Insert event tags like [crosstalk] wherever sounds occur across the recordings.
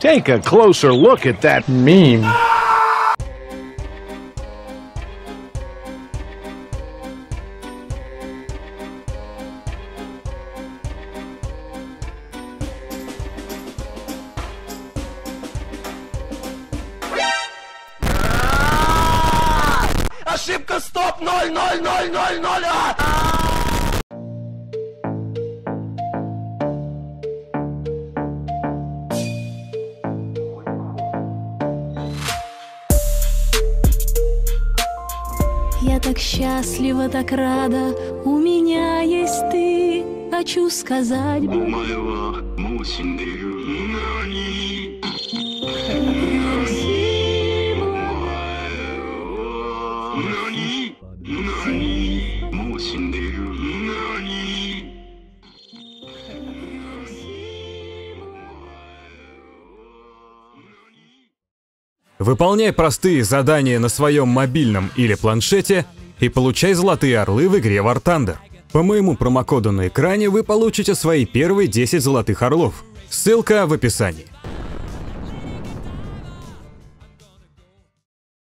Take a closer look at that meme. Ошибка стоп 00000! счастлива, так рада, у меня есть ты. Хочу сказать... Выполняй простые задания на своем мобильном или планшете – и получай золотые орлы в игре War Thunder. По моему промокоду на экране вы получите свои первые 10 золотых орлов. Ссылка в описании.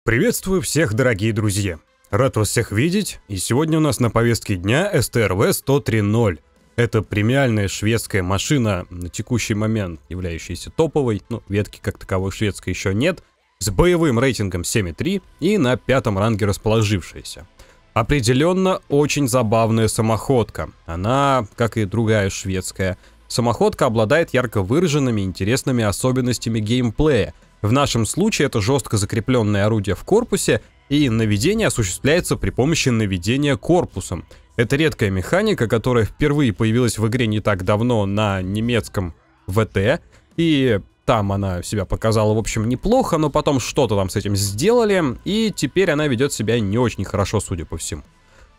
Приветствую всех, дорогие друзья! Рад вас всех видеть, и сегодня у нас на повестке дня STRV 103.0. Это премиальная шведская машина, на текущий момент являющаяся топовой, ну, ветки как таковой шведской еще нет, с боевым рейтингом 7.3 и на пятом ранге расположившаяся. Определенно очень забавная самоходка. Она, как и другая шведская, самоходка обладает ярко выраженными интересными особенностями геймплея. В нашем случае это жестко закрепленное орудие в корпусе, и наведение осуществляется при помощи наведения корпусом. Это редкая механика, которая впервые появилась в игре не так давно на немецком ВТ, и там она себя показала, в общем, неплохо, но потом что-то там с этим сделали, и теперь она ведет себя не очень хорошо, судя по всему.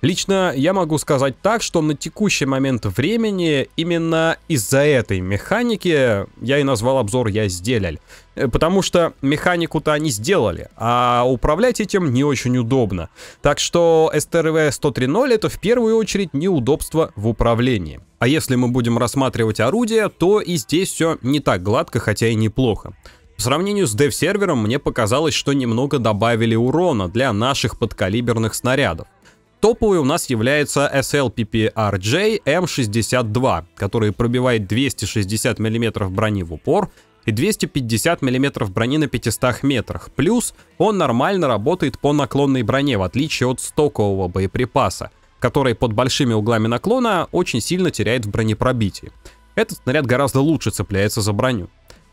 Лично я могу сказать так, что на текущий момент времени именно из-за этой механики я и назвал обзор «Я сделали, э, Потому что механику-то они сделали, а управлять этим не очень удобно. Так что STRV 103.0 это в первую очередь неудобство в управлении. А если мы будем рассматривать орудие, то и здесь все не так гладко, хотя и неплохо. По сравнению с дев-сервером мне показалось, что немного добавили урона для наших подкалиберных снарядов. Топовый у нас является SLPPRJ M62, который пробивает 260 мм брони в упор и 250 мм брони на 500 метрах. Плюс он нормально работает по наклонной броне, в отличие от стокового боеприпаса, который под большими углами наклона очень сильно теряет в бронепробитии. Этот снаряд гораздо лучше цепляется за броню.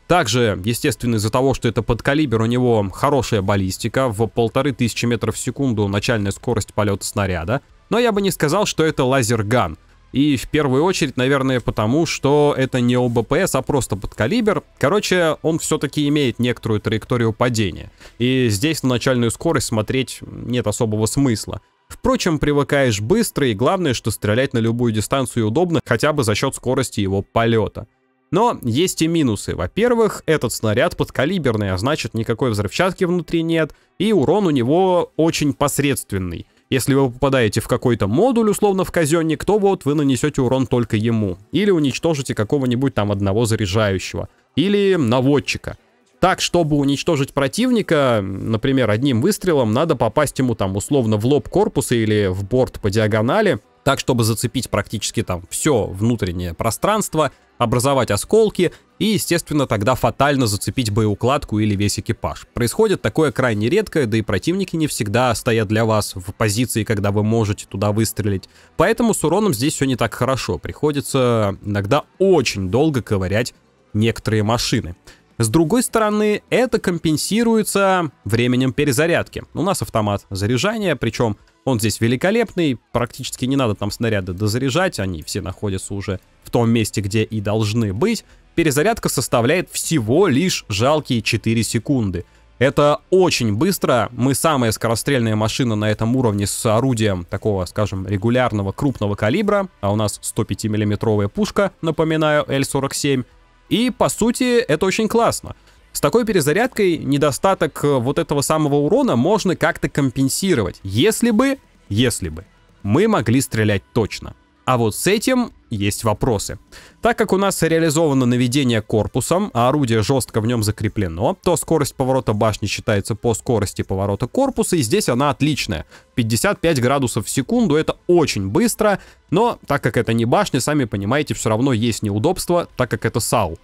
Также, естественно, из-за того, что это под калибр, у него хорошая баллистика, в полторы тысячи метров в секунду начальная скорость полета снаряда. Но я бы не сказал, что это лазерган. И в первую очередь, наверное, потому, что это не ОБПС, а просто подкалибер. Короче, он все-таки имеет некоторую траекторию падения. И здесь на начальную скорость смотреть нет особого смысла. Впрочем, привыкаешь быстро, и главное, что стрелять на любую дистанцию удобно, хотя бы за счет скорости его полета. Но есть и минусы. Во-первых, этот снаряд подкалиберный, а значит никакой взрывчатки внутри нет, и урон у него очень посредственный. Если вы попадаете в какой-то модуль, условно в казенник, то вот вы нанесете урон только ему. Или уничтожите какого-нибудь там одного заряжающего. Или наводчика. Так, чтобы уничтожить противника, например, одним выстрелом, надо попасть ему там условно в лоб корпуса или в борт по диагонали, так, чтобы зацепить практически там все внутреннее пространство, образовать осколки и, естественно, тогда фатально зацепить боеукладку или весь экипаж. Происходит такое крайне редко, да и противники не всегда стоят для вас в позиции, когда вы можете туда выстрелить. Поэтому с уроном здесь все не так хорошо, приходится иногда очень долго ковырять некоторые машины. С другой стороны, это компенсируется временем перезарядки. У нас автомат заряжания, причем он здесь великолепный, практически не надо там снаряды дозаряжать, они все находятся уже в том месте, где и должны быть. Перезарядка составляет всего лишь жалкие 4 секунды. Это очень быстро, мы самая скорострельная машина на этом уровне с орудием такого, скажем, регулярного крупного калибра, а у нас 105 миллиметровая пушка, напоминаю, L-47. И, по сути, это очень классно. С такой перезарядкой недостаток э, вот этого самого урона можно как-то компенсировать, если бы, если бы, мы могли стрелять точно. А вот с этим есть вопросы. Так как у нас реализовано наведение корпусом, а орудие жестко в нем закреплено, то скорость поворота башни считается по скорости поворота корпуса, и здесь она отличная. 55 градусов в секунду, это очень быстро, но так как это не башня, сами понимаете, все равно есть неудобства, так как это САУ.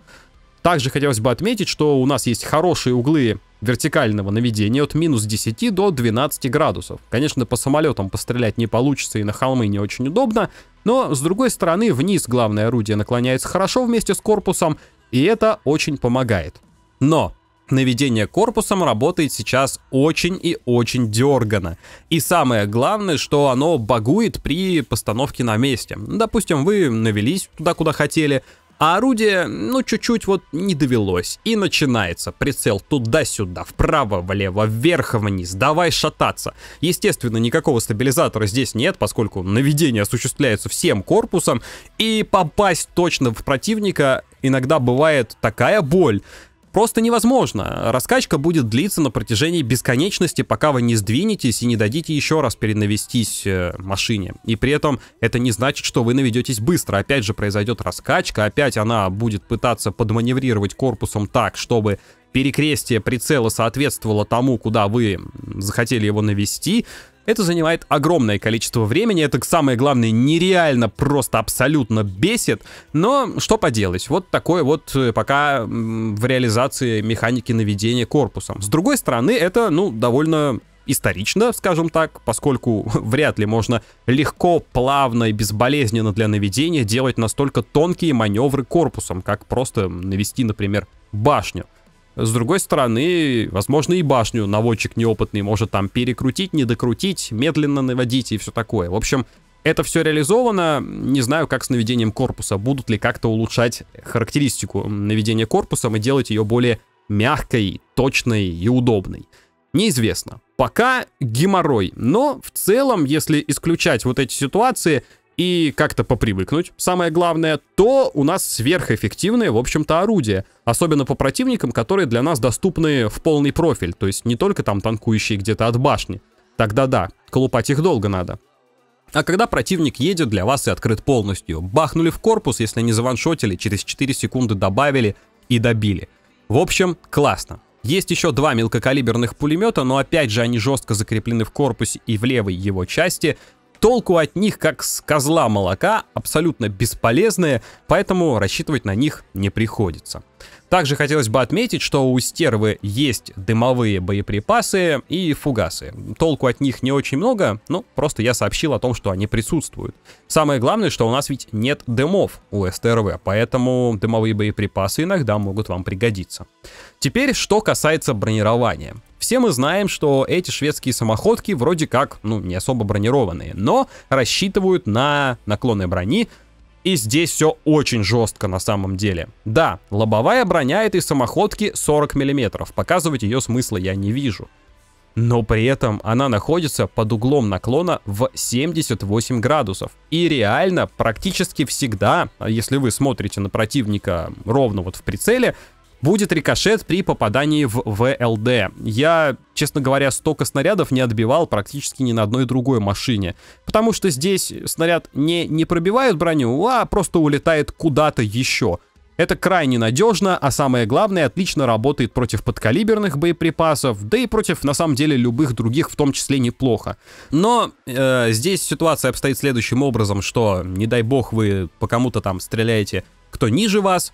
Также хотелось бы отметить, что у нас есть хорошие углы вертикального наведения от минус 10 до 12 градусов. Конечно, по самолетам пострелять не получится и на холмы не очень удобно, но с другой стороны вниз главное орудие наклоняется хорошо вместе с корпусом, и это очень помогает. Но наведение корпусом работает сейчас очень и очень дергано. И самое главное, что оно багует при постановке на месте. Допустим, вы навелись туда, куда хотели, а орудие, ну, чуть-чуть вот не довелось. И начинается прицел туда-сюда, вправо-влево, вверх-вниз, давай шататься. Естественно, никакого стабилизатора здесь нет, поскольку наведение осуществляется всем корпусом, и попасть точно в противника иногда бывает такая боль, просто невозможно. Раскачка будет длиться на протяжении бесконечности, пока вы не сдвинетесь и не дадите еще раз перенавестись э, машине. И при этом это не значит, что вы наведетесь быстро. Опять же произойдет раскачка, опять она будет пытаться подманеврировать корпусом так, чтобы перекрестие прицела соответствовало тому, куда вы захотели его навести. Это занимает огромное количество времени, это самое главное нереально просто абсолютно бесит, но что поделать, вот такое вот э, пока в реализации механики наведения корпусом. С другой стороны, это, ну, довольно исторично, скажем так, поскольку [laughs] вряд ли можно легко, плавно и безболезненно для наведения делать настолько тонкие маневры корпусом, как просто навести, например, башню. С другой стороны, возможно, и башню наводчик неопытный может там перекрутить, недокрутить, медленно наводить и все такое. В общем, это все реализовано. Не знаю, как с наведением корпуса. Будут ли как-то улучшать характеристику наведения корпусом и делать ее более мягкой, точной и удобной. Неизвестно. Пока геморрой. Но в целом, если исключать вот эти ситуации, и как-то попривыкнуть, самое главное, то у нас сверхэффективное, в общем-то, орудие. Особенно по противникам, которые для нас доступны в полный профиль, то есть не только там танкующие где-то от башни. Тогда да, колупать их долго надо. А когда противник едет, для вас и открыт полностью. Бахнули в корпус, если не заваншотили, через 4 секунды добавили и добили. В общем, классно. Есть еще два мелкокалиберных пулемета, но опять же они жестко закреплены в корпусе и в левой его части, толку от них, как с козла молока, абсолютно бесполезные, поэтому рассчитывать на них не приходится. Также хотелось бы отметить, что у стервы есть дымовые боеприпасы и фугасы. Толку от них не очень много, но просто я сообщил о том, что они присутствуют. Самое главное, что у нас ведь нет дымов у СТРВ, поэтому дымовые боеприпасы иногда могут вам пригодиться. Теперь, что касается бронирования. Все мы знаем, что эти шведские самоходки вроде как, ну, не особо бронированные, но рассчитывают на наклоны брони, и здесь все очень жестко на самом деле. Да, лобовая броня этой самоходки 40 мм, показывать ее смысла я не вижу. Но при этом она находится под углом наклона в 78 градусов. И реально практически всегда, если вы смотрите на противника ровно вот в прицеле, будет рикошет при попадании в ВЛД. Я, честно говоря, столько снарядов не отбивал практически ни на одной другой машине. Потому что здесь снаряд не, не пробивает броню, а просто улетает куда-то еще. Это крайне надежно, а самое главное, отлично работает против подкалиберных боеприпасов, да и против, на самом деле, любых других, в том числе, неплохо. Но э, здесь ситуация обстоит следующим образом, что, не дай бог, вы по кому-то там стреляете, кто ниже вас,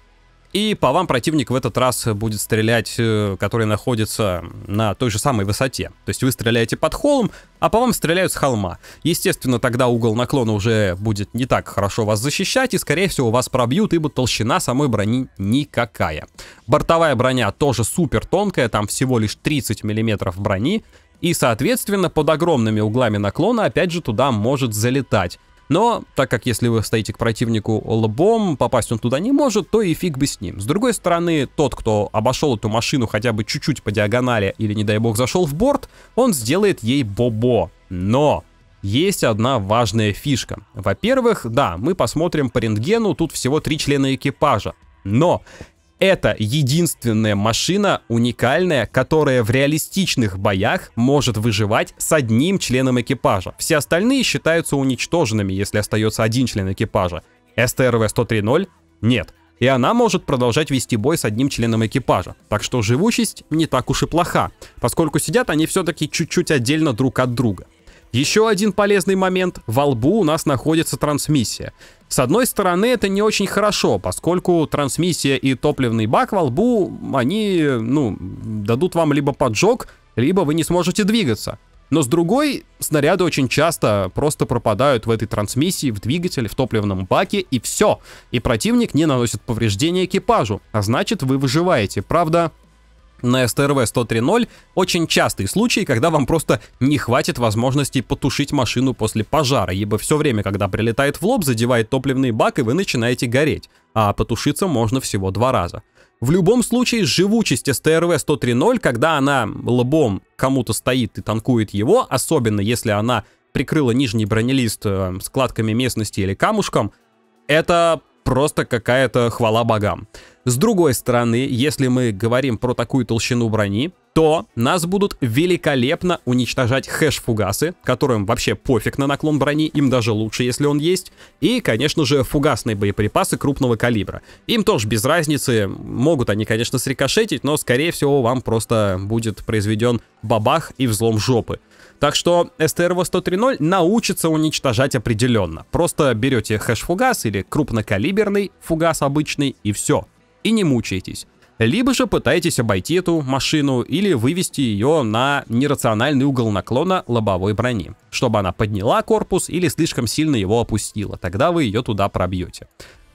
и по вам противник в этот раз будет стрелять, э, который находится на той же самой высоте. То есть вы стреляете под холм, а по вам стреляют с холма. Естественно, тогда угол наклона уже будет не так хорошо вас защищать, и скорее всего вас пробьют, ибо толщина самой брони никакая. Бортовая броня тоже супер тонкая, там всего лишь 30 мм брони, и соответственно под огромными углами наклона опять же туда может залетать. Но так как если вы стоите к противнику лбом, попасть он туда не может, то и фиг бы с ним. С другой стороны, тот, кто обошел эту машину хотя бы чуть-чуть по диагонали или, не дай бог, зашел в борт, он сделает ей бобо. Но есть одна важная фишка. Во-первых, да, мы посмотрим по рентгену, тут всего три члена экипажа. Но это единственная машина, уникальная, которая в реалистичных боях может выживать с одним членом экипажа. Все остальные считаются уничтоженными, если остается один член экипажа. СТРВ-130 нет. И она может продолжать вести бой с одним членом экипажа. Так что живучесть не так уж и плоха, поскольку сидят они все-таки чуть-чуть отдельно друг от друга. Еще один полезный момент. Во лбу у нас находится трансмиссия. С одной стороны, это не очень хорошо, поскольку трансмиссия и топливный бак во лбу, они, ну, дадут вам либо поджог, либо вы не сможете двигаться. Но с другой, снаряды очень часто просто пропадают в этой трансмиссии, в двигателе, в топливном баке, и все. И противник не наносит повреждения экипажу, а значит вы выживаете. Правда, на СТРВ 103.0 очень частый случай, когда вам просто не хватит возможности потушить машину после пожара, ибо все время, когда прилетает в лоб, задевает топливный бак и вы начинаете гореть, а потушиться можно всего два раза. В любом случае, живучесть СТРВ 103.0, когда она лобом кому-то стоит и танкует его, особенно если она прикрыла нижний бронелист э, складками местности или камушком, это просто какая-то хвала богам. С другой стороны, если мы говорим про такую толщину брони, то нас будут великолепно уничтожать хэш-фугасы, которым вообще пофиг на наклон брони, им даже лучше, если он есть, и, конечно же, фугасные боеприпасы крупного калибра. Им тоже без разницы, могут они, конечно, срикошетить, но, скорее всего, вам просто будет произведен бабах и взлом жопы. Так что СТРВ-1030 научится уничтожать определенно. Просто берете хэш-фугас или крупнокалиберный фугас обычный и все и не мучаетесь. Либо же пытаетесь обойти эту машину или вывести ее на нерациональный угол наклона лобовой брони, чтобы она подняла корпус или слишком сильно его опустила, тогда вы ее туда пробьете.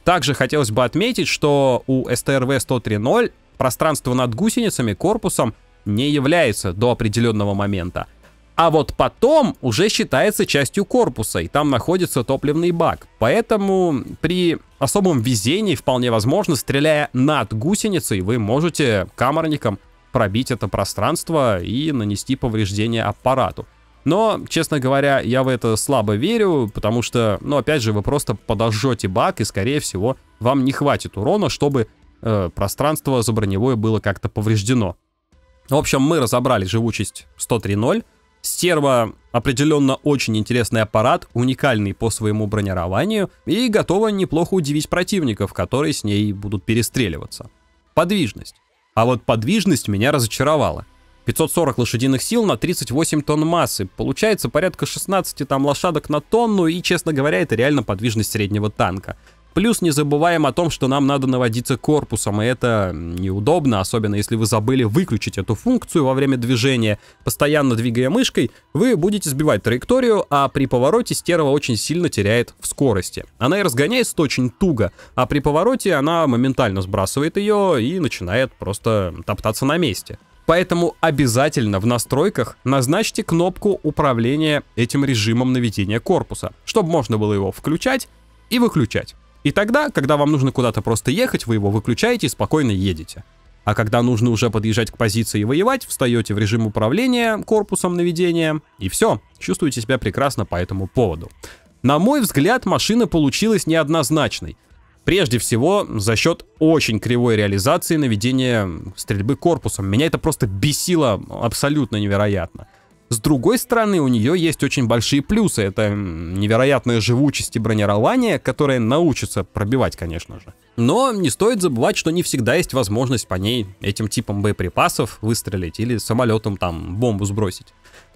Также хотелось бы отметить, что у стрв 103.0 пространство над гусеницами корпусом не является до определенного момента, а вот потом уже считается частью корпуса, и там находится топливный бак. Поэтому при особом везении, вполне возможно, стреляя над гусеницей, вы можете камерником пробить это пространство и нанести повреждение аппарату. Но, честно говоря, я в это слабо верю, потому что, ну, опять же, вы просто подожжете бак, и, скорее всего, вам не хватит урона, чтобы э, пространство заброневое было как-то повреждено. В общем, мы разобрали живучесть 103.0, Стерва определенно очень интересный аппарат, уникальный по своему бронированию и готова неплохо удивить противников, которые с ней будут перестреливаться. Подвижность. А вот подвижность меня разочаровала. 540 лошадиных сил на 38 тонн массы. Получается порядка 16 там лошадок на тонну, и, честно говоря, это реально подвижность среднего танка. Плюс не забываем о том, что нам надо наводиться корпусом, и это неудобно, особенно если вы забыли выключить эту функцию во время движения. Постоянно двигая мышкой, вы будете сбивать траекторию, а при повороте стерва очень сильно теряет в скорости. Она и разгоняется очень туго, а при повороте она моментально сбрасывает ее и начинает просто топтаться на месте. Поэтому обязательно в настройках назначьте кнопку управления этим режимом наведения корпуса, чтобы можно было его включать и выключать. И тогда, когда вам нужно куда-то просто ехать, вы его выключаете и спокойно едете. А когда нужно уже подъезжать к позиции и воевать, встаете в режим управления корпусом наведения, и все, чувствуете себя прекрасно по этому поводу. На мой взгляд, машина получилась неоднозначной. Прежде всего, за счет очень кривой реализации наведения стрельбы корпусом. Меня это просто бесило абсолютно невероятно. С другой стороны, у нее есть очень большие плюсы. Это невероятная живучесть и бронирование, которое научится пробивать, конечно же. Но не стоит забывать, что не всегда есть возможность по ней этим типом боеприпасов выстрелить или самолетом там бомбу сбросить.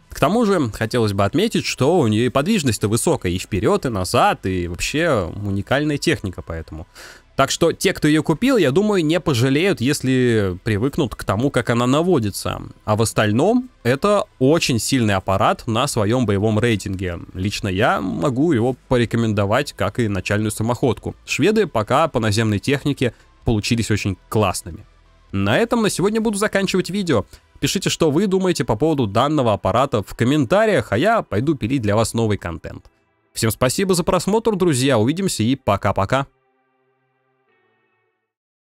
К тому же, хотелось бы отметить, что у нее и подвижность-то высокая, и вперед, и назад, и вообще уникальная техника, поэтому так что те, кто ее купил, я думаю, не пожалеют, если привыкнут к тому, как она наводится. А в остальном, это очень сильный аппарат на своем боевом рейтинге. Лично я могу его порекомендовать, как и начальную самоходку. Шведы пока по наземной технике получились очень классными. На этом на сегодня буду заканчивать видео. Пишите, что вы думаете по поводу данного аппарата в комментариях, а я пойду пилить для вас новый контент. Всем спасибо за просмотр, друзья, увидимся и пока-пока.